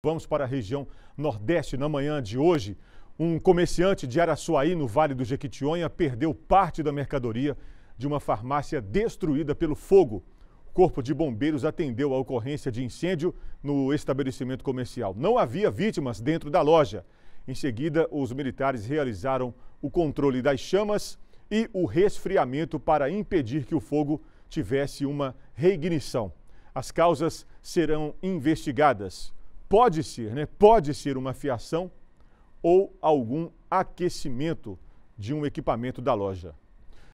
Vamos para a região Nordeste na manhã de hoje. Um comerciante de Araçuaí, no Vale do Jequitinhonha, perdeu parte da mercadoria de uma farmácia destruída pelo fogo. O Corpo de Bombeiros atendeu a ocorrência de incêndio no estabelecimento comercial. Não havia vítimas dentro da loja. Em seguida, os militares realizaram o controle das chamas e o resfriamento para impedir que o fogo tivesse uma reignição. As causas serão investigadas pode ser, né? Pode ser uma fiação ou algum aquecimento de um equipamento da loja.